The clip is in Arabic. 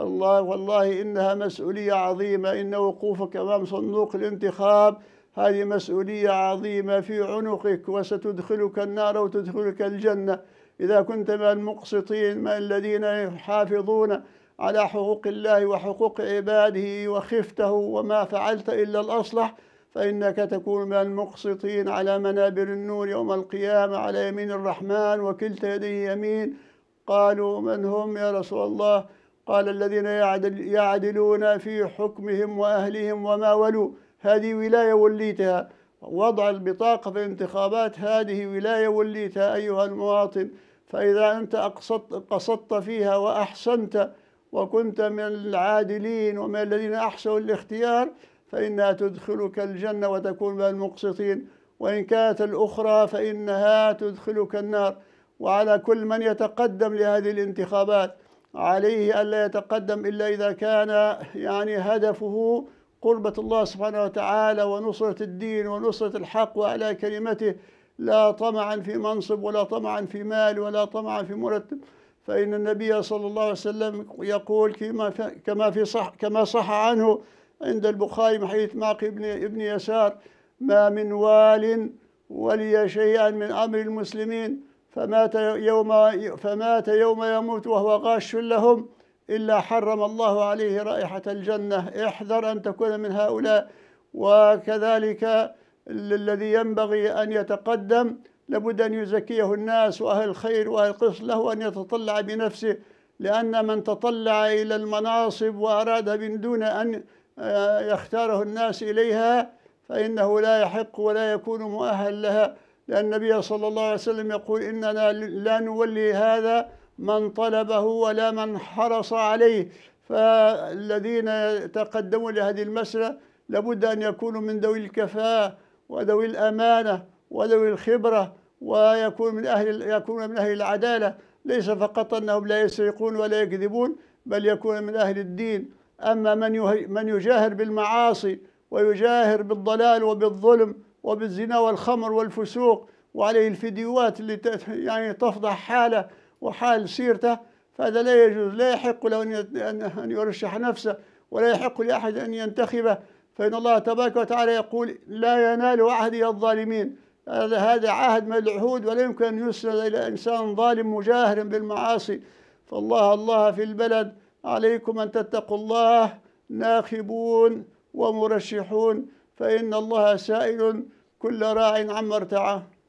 الله والله إنها مسؤولية عظيمة إن وقوفك أمام صندوق الانتخاب هذه مسؤولية عظيمة في عنقك وستدخلك النار وتدخلك الجنة إذا كنت من المقسطين من الذين يحافظون على حقوق الله وحقوق عباده وخفته وما فعلت إلا الأصلح فإنك تكون من المقسطين على منابر النور يوم القيامة على يمين الرحمن وكلتا يديه يمين قالوا من هم يا رسول الله قال الذين يعدل يعدلون في حكمهم وأهلهم وما ولوا هذه ولاية وليتها وضع البطاقة في الانتخابات هذه ولاية وليتها أيها المواطن فإذا أنت أقصدت, قصدت فيها وأحسنت وكنت من العادلين ومن الذين أحسنوا الاختيار فإنها تدخلك الجنة وتكون من المقسطين وإن كانت الأخرى فإنها تدخلك النار وعلى كل من يتقدم لهذه الانتخابات عليه ألا يتقدم إلا إذا كان يعني هدفه قربة الله سبحانه وتعالى ونصرة الدين ونصرة الحق وعلى كلمته لا طمعا في منصب ولا طمعا في مال ولا طمعا في مرتب فإن النبي صلى الله عليه وسلم يقول كما كما في صح كما صح عنه عند البخاري من حديث ماقي ابن ابن يسار ما من وال ولي شيئا من أمر المسلمين فمات يوم فمات يوم يموت وهو غاش لهم إلا حرم الله عليه رائحة الجنة احذر أن تكون من هؤلاء وكذلك الذي ينبغي أن يتقدم لابد أن يزكيه الناس وأهل الخير وأهل القسط له أن يتطلع بنفسه لأن من تطلع إلى المناصب وأراد من دون أن آه، يختاره الناس إليها فإنه لا يحق ولا يكون مؤهل لها لأن النبي صلى الله عليه وسلم يقول إننا لا نولي هذا من طلبه ولا من حرص عليه فالذين يتقدمون لهذه المسألة لابد أن يكونوا من ذوي الكفاءة وذوي الأمانة وذوي الخبرة ويكون من أهل يكون من أهل العدالة ليس فقط أنهم لا يسرقون ولا يكذبون بل يكون من أهل الدين أما من من يجاهر بالمعاصي ويجاهر بالضلال وبالظلم وبالزنا والخمر والفسوق وعليه الفيديوهات اللي يعني تفضح حاله وحال سيرته فهذا لا يجوز لا يحق له أن ان يرشح نفسه ولا يحق لأحد أن ينتخبه فإن الله تبارك وتعالى يقول لا ينال عهدي الظالمين هذا هذا عهد من العهود ولا يمكن أن يسند إلى إنسان ظالم مجاهر بالمعاصي فالله الله في البلد عليكم أن تتقوا الله ناخبون ومرشحون فإن الله سائل كل راع عما ارتعاه